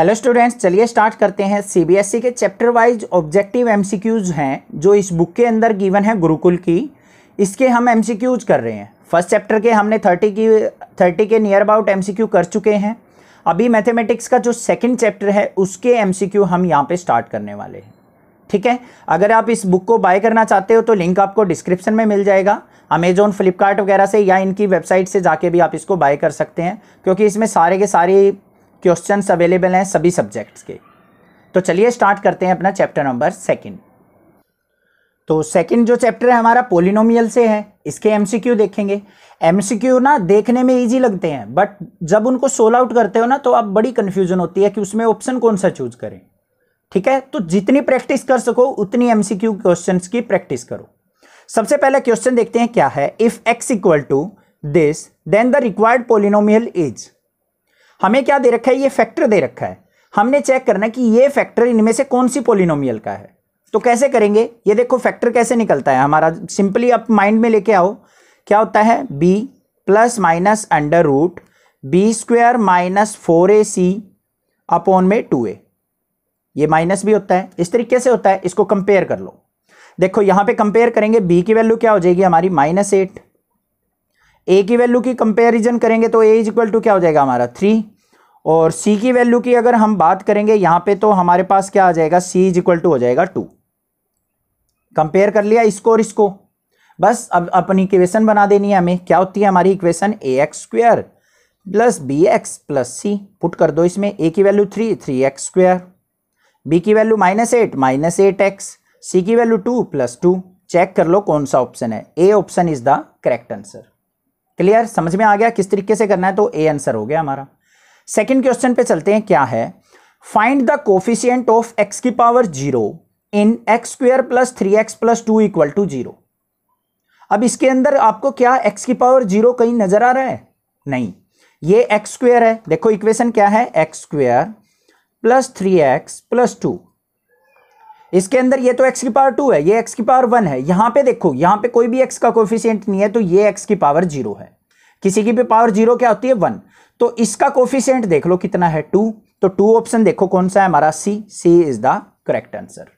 hello students चलिए start करते हैं सीबीएसई e के चैप्टर वाइज ऑब्जेक्टिव एमसीक्यूज हैं जो इस बुक के अंदर गिवन है गुरुकुल की इसके हम एमसीक्यूज कर रहे हैं फर्स्ट चैप्टर के हमने थर्टी की थर्टी के नियर अबाउट एमसीक्यू कर चुके हैं अभी मैथमेटिक्स का जो सेकंड चैप्टर है उसके एम हम यहाँ पर स्टार्ट करने वाले हैं ठीक है अगर आप इस बुक को बाय करना चाहते हो तो लिंक आपको डिस्क्रिप्शन में मिल जाएगा अमेजोन फ्लिपकार्ट वगैरह से या इनकी वेबसाइट से जाके भी आप इसको बाय कर सकते हैं क्योंकि इसमें सारे के सारे क्वेश्चन अवेलेबल हैं सभी सब्जेक्ट्स के तो चलिए स्टार्ट करते हैं अपना चैप्टर नंबर सेकेंड तो सेकंड जो चैप्टर है हमारा पोलिनोमियल से है इसके एमसीक्यू देखेंगे एमसीक्यू ना देखने में इजी लगते हैं बट जब उनको सोल आउट करते हो ना तो आप बड़ी कन्फ्यूजन होती है कि उसमें ऑप्शन कौन सा चूज करें ठीक है तो जितनी प्रैक्टिस कर सको उतनी एमसीक्यू क्वेश्चंस की प्रैक्टिस करो सबसे पहले क्वेश्चन देखते हैं क्या है if x equal to this then the required polynomial is हमें क्या दे रखा है ये फैक्टर दे रखा है हमने चेक करना है कि ये फैक्टर इनमें से कौन सी पोलिनोमियल का है तो कैसे करेंगे ये देखो फैक्टर कैसे निकलता है हमारा सिंपली आप माइंड में लेके आओ क्या होता है b plus minus under root b square minus four a c upon में टू ए ये माइनस भी होता है इस तरीके से होता है इसको कंपेयर कर लो देखो यहां पे कंपेयर करेंगे बी की वैल्यू क्या हो जाएगी हमारी माइनस एट ए की वैल्यू की कंपेरिजन करेंगे तो ए इज इक्वल टू क्या हो जाएगा हमारा थ्री और सी की वैल्यू की अगर हम बात करेंगे यहां पे तो हमारे पास क्या आ जाएगा सी इज इक्वल टू हो जाएगा टू कंपेयर कर लिया इसको और इसको बस अब अपनी इक्वेशन बना देनी है हमें क्या होती है हमारी equation a x square plus b x plus c put कर दो इसमें ए की value three three x square b की value minus eight minus eight x c की value two plus two check कर लो कौन सा ऑप्शन है A option is the correct answer clear समझ में आ गया किस तरीके से करना है तो ए आंसर हो गया हमारा सेकेंड क्वेश्चन पे चलते हैं क्या है find the coefficient of x की power zero in x square plus three x plus two equal to zero अब इसके अंदर आपको क्या एक्स की पावर जीरो कहीं नजर आ रहा है नहीं ये एक्स स्क्वेयर है देखो इक्वेशन क्या है x square plus three x plus two इसके अंदर ये तो एक्स की पावर टू है ये एक्स की पावर वन है यहां पे देखो यहां पे कोई भी एक्स का कोफिशियंट नहीं है तो ये एक्स की पावर जीरो है किसी की भी पावर जीरो क्या होती है वन तो इसका कोफिशियंट देख लो कितना है टू तो टू ऑप्शन देखो कौन सा है हमारा C C is the correct answer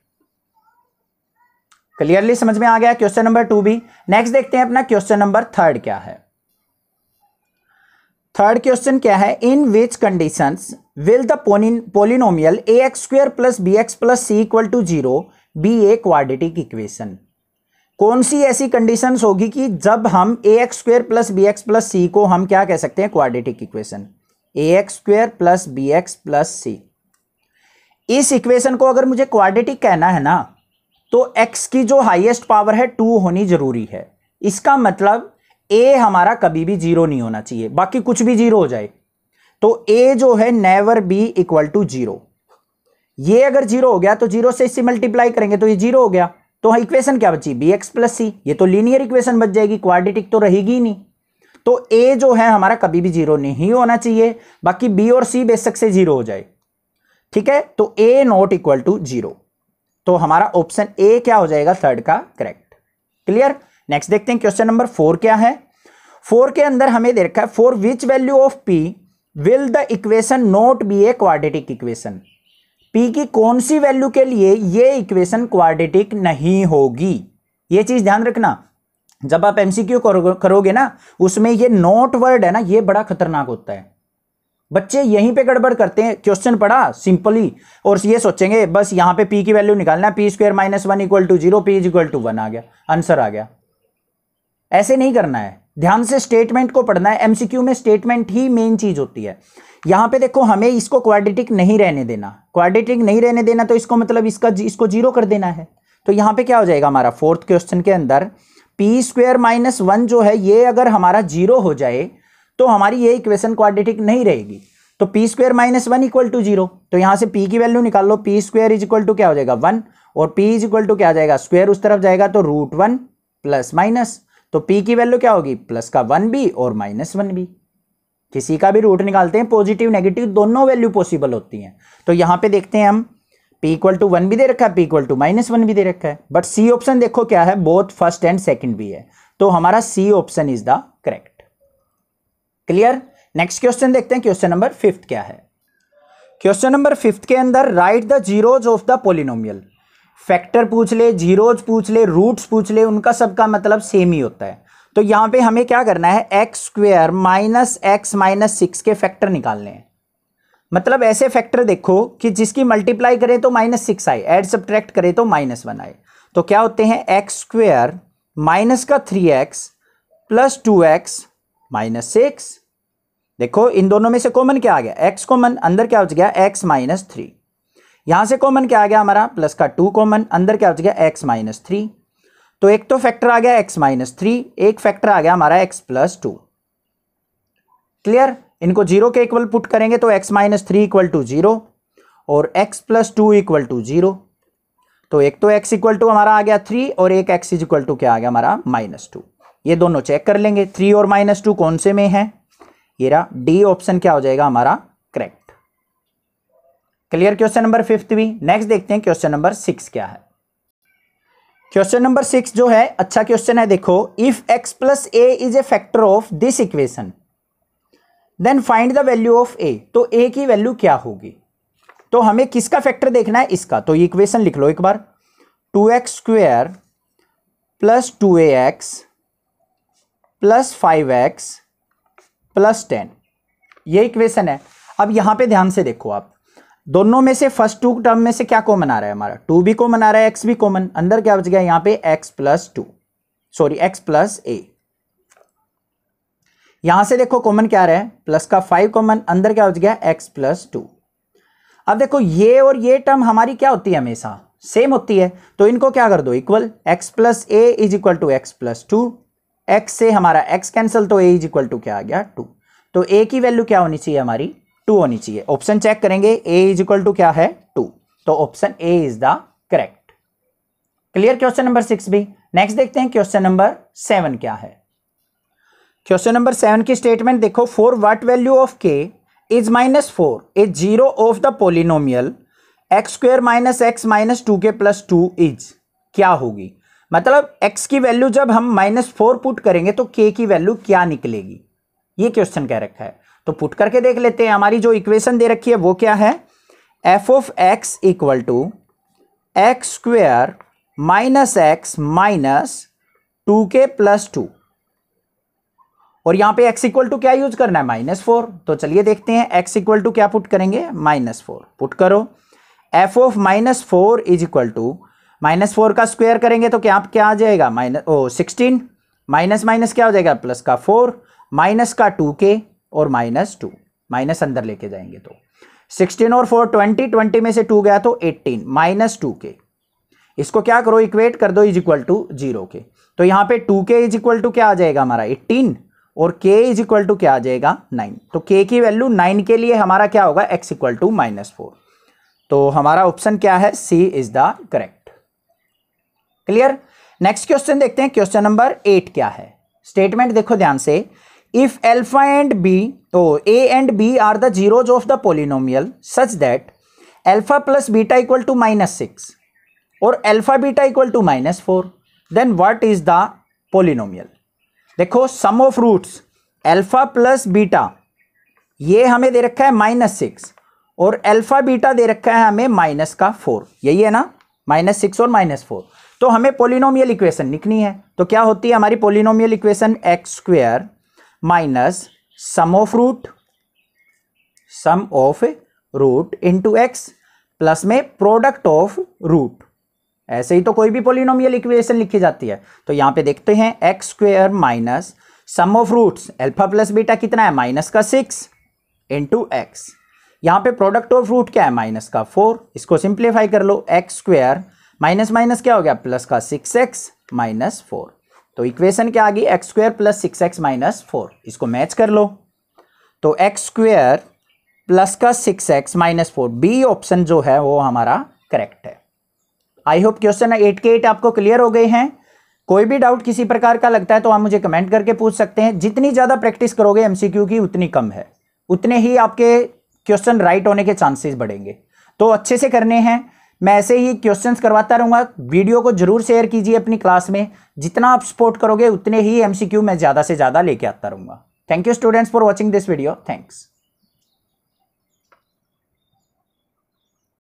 clearly समझ में आ गया क्वेश्चन नंबर टू भी नेक्स्ट देखते हैं अपना क्वेश्चन नंबर थर्ड क्या है थर्ड क्वेश्चन क्या है in which condition will the polynomial a x square plus b x plus c equal to zero be a quadratic equation कौन सी ऐसी कंडीशन होगी कि जब हम a x square plus b x plus c को हम क्या कह सकते हैं quadratic equation a x square plus b x plus c इस इक्वेशन को अगर मुझे क्वाडिटिक कहना है ना तो एक्स की जो हाइएस्ट पावर है टू होनी जरूरी है इसका मतलब ए हमारा कभी भी जीरो नहीं होना चाहिए बाकी कुछ भी जीरो हो जाए तो ए जो है never be equal to zero ये अगर जीरो हो गया तो जीरो से इससे मल्टीप्लाई करेंगे तो ये जीरो हो गया तो इक्वेशन क्या बची बी एक्स प्लस सी ये तो लीनियर इक्वेशन बच जाएगी क्वाड्रेटिक तो रहेगी नहीं तो ए जो है हमारा कभी भी जीरो नहीं होना चाहिए बाकी बी और सी बेशक से जीरो हो जाए ठीक है तो a not equal to zero तो हमारा ऑप्शन ए क्या हो जाएगा थर्ड का करेक्ट क्लियर नेक्स्ट देखते हैं क्वेश्चन नंबर फोर क्या है फोर के अंदर हमें दे रखा है for which value of p will the equation not be a quadratic equation p की कौन सी वैल्यू के लिए ये इक्वेशन क्वाड्रेटिक नहीं होगी ये चीज़ ध्यान रखना जब आप एमसीक्यू करोगे ना उसमें ये नोट वर्ड है ना ये बड़ा खतरनाक होता है बच्चे यहीं पे गड़बड़ करते हैं क्वेश्चन पढ़ा सिंपली और ये सोचेंगे बस यहां पे पी की वैल्यू निकालना है p square minus one equal to zero p is equal to one आ गया आंसर आ गया ऐसे नहीं करना है ध्यान से स्टेटमेंट को पढ़ना है एमसीक्यू में स्टेटमेंट ही मेन चीज होती है यहां पे देखो हमें इसको क्वाड्रेटिक नहीं रहने देना क्वाड्रेटिक नहीं रहने देना तो इसको मतलब इसका इसको जीरो कर देना है तो यहां पे क्या हो जाएगा हमारा फोर्थ क्वेश्चन के अंदर पी स्क्वेयर माइनस वन जो है ये अगर हमारा जीरो हो जाए तो हमारी ये इक्वेशन क्वाड्रेटिक नहीं रहेगी तो p square minus one equal to zero तो यहां से पी की वैल्यू निकाल लो p square is equal to क्या हो जाएगा वन और पी इज इक्वल टू क्या जाएगा स्क्वेयर उस तरफ जाएगा तो रूट वन प्लस माइनस तो पी की वैल्यू क्या होगी प्लस का वन बी और माइनस वन बी किसी का भी रूट निकालते हैं पॉजिटिव नेगेटिव दोनों वैल्यू पॉसिबल होती हैं तो यहां पे देखते हैं हम पी इक्वल टू वन भी दे रखा है p equal to minus one भी दे रखा है बट सी ऑप्शन देखो क्या है बोथ फर्स्ट एंड सेकंड भी है तो हमारा C option is the correct clear next question देखते हैं क्वेश्चन नंबर फिफ्थ क्या है क्वेश्चन नंबर फिफ्थ के अंदर write the zeros of the polynomial factor पूछ ले जीरोज पूछ ले रूट्स पूछ ले उनका सबका मतलब सेम ही होता है तो यहाँ पे हमें क्या करना है x square minus x minus six के फैक्टर निकालने हैं मतलब ऐसे फैक्टर देखो कि जिसकी मल्टीप्लाई करें तो माइनस सिक्स आए एड सब्ट्रैक्ट करें तो माइनस वन आए तो क्या होते हैं एक्स स्क्वेयर माइनस का three x plus two x minus six देखो इन दोनों में से कॉमन क्या आ गया एक्स कॉमन अंदर क्या हो गया एक्स माइनस थ्री यहां से कॉमन क्या आ गया हमारा प्लस का टू कॉमन अंदर क्या हो गया एक्स माइनस थ्री तो एक तो फैक्टर आ गया एक्स माइनस थ्री एक फैक्टर आ गया हमारा एक्स प्लस टू क्लियर इनको जीरो के इक्वल पुट करेंगे तो x minus three equal to zero और x plus two equal to zero तो एक तो एक्स इक्वल टू हमारा आ गया थ्री और एक एक्स इज इक्वल टू क्या आ गया हमारा माइनस टू ये दोनों चेक कर लेंगे थ्री और माइनस टू कौन से में है ये रहा डी ऑप्शन क्या हो जाएगा हमारा correct clear question number fifth भी नेक्स्ट देखते हैं क्वेश्चन नंबर सिक्स क्या है क्वेश्चन नंबर सिक्स जो है अच्छा क्वेश्चन है देखो if x plus a is a factor of this equation then find the value of a तो ए की वैल्यू क्या होगी तो हमें किसका फैक्टर देखना है इसका तो इक्वेशन लिख लो एक बार two x square plus two a x plus five x plus ten ये इक्वेशन है अब यहां पे ध्यान से देखो आप दोनों में से फर्स्ट टू टर्म में से क्या कॉमन आ रहा है हमारा टू भी कॉमन आ रहा है एक्स भी कॉमन अंदर क्या बच गया यहां पे x plus two sorry x plus a यहां से देखो कॉमन क्या आ रहा है प्लस का फाइव कॉमन अंदर क्या बच गया एक्स प्लस टू अब देखो ये और ये टर्म हमारी क्या होती है हमेशा सेम होती है तो इनको क्या कर दो equal x plus a is equal to x plus two x से हमारा एक्स कैंसिल तो ए इज इक्वल टू क्या आ गया टू तो ए की वैल्यू क्या होनी चाहिए हमारी टू होनी चाहिए ऑप्शन चेक करेंगे ए इज इक्वल टू क्या है टू तो option A is the correct clear question number six भी नेक्स्ट देखते हैं क्वेश्चन नंबर सेवन क्या है क्वेश्चन नंबर सेवन की स्टेटमेंट देखो for what value of k is minus four is zero of the polynomial x square minus x minus two k plus two is क्या होगी मतलब x की value जब हम माइनस फोर पुट करेंगे तो k की वैल्यू क्या निकलेगी ये क्वेश्चन कह रखा है तो पुट करके देख लेते हैं हमारी जो इक्वेशन दे रखी है वो क्या है f of x equal to x square minus x minus two k plus two और यहां पे x इक्वल टू क्या यूज करना है माइनस फोर तो चलिए देखते हैं x इक्वल टू क्या पुट करेंगे माइनस फोर पुट करो f of minus four is equal to minus four का स्क्वेयर करेंगे तो क्या क्या आ जाएगा माइनस ओ सिक्सटीन माइनस माइनस क्या हो जाएगा प्लस का फोर माइनस का टू के और माइनस टू माइनस अंदर लेके जाएंगे तो सिक्सटीन और फोर ट्वेंटी ट्वेंटी में से टू गया तो एट्टीन माइनस टू के इसको क्या करो इक्वेट कर दो इज इक्वल टू जीरो के तो यहां पे टू के इज इक्वल टू क्या आ जाएगा हमारा एट्टीन और के इज इक्वल टू क्या आ जाएगा नाइन तो के की वैल्यू नाइन के लिए हमारा क्या होगा x equal to minus four तो हमारा ऑप्शन क्या है C is the correct clear next question देखते हैं क्वेश्चन नंबर एट क्या है स्टेटमेंट देखो ध्यान से इफ एल्फा एंड बी तो a and b are the zeros of the polynomial such that alpha plus beta equal to minus six और alpha beta equal to minus four then what is the polynomial देखो sum of roots alpha plus beta ये हमें दे रखा है minus six और alpha beta दे रखा है हमें माइनस का फोर यही है ना माइनस सिक्स और माइनस फोर तो हमें पोलिनोमियल इक्वेशन लिखनी है तो क्या होती है हमारी polynomial equation x square minus sum of root sum of root into x plus में प्रोडक्ट ऑफ रूट ऐसे ही तो कोई भी पोलिनोमियल इक्वेशन लिखी जाती है तो यहां पे देखते हैं x square minus sum of roots alpha plus beta कितना है माइनस का सिक्स इंटू एक्स यहाँ पे प्रोडक्ट ऑफ रूट क्या है माइनस का फोर इसको सिंप्लीफाई कर लो एक्स स्क्वेयर माइनस माइनस क्या हो गया प्लस का सिक्स एक्स माइनस फोर तो इक्वेशन क्या आ गई x square plus six x minus four इसको मैच कर लो तो एक्स स्क्वेयर प्लस का six x minus four B option जो है वो हमारा करेक्ट है आई होप क्वेश्चन एट के एट आपको क्लियर हो गए हैं कोई भी डाउट किसी प्रकार का लगता है तो आप मुझे कमेंट करके पूछ सकते हैं जितनी ज़्यादा प्रैक्टिस करोगे एमसीक्यू की उतनी कम है उतने ही आपके क्वेश्चन राइट होने के चांसेस बढ़ेंगे तो अच्छे से करने हैं मैं ऐसे ही क्वेश्चंस करवाता रहूँगा वीडियो को जरूर शेयर कीजिए अपनी क्लास में जितना आप सपोर्ट करोगे उतने ही एमसीक्यू मैं ज़्यादा से ज़्यादा लेके आता रहूँगा thank you students for watching this video thanks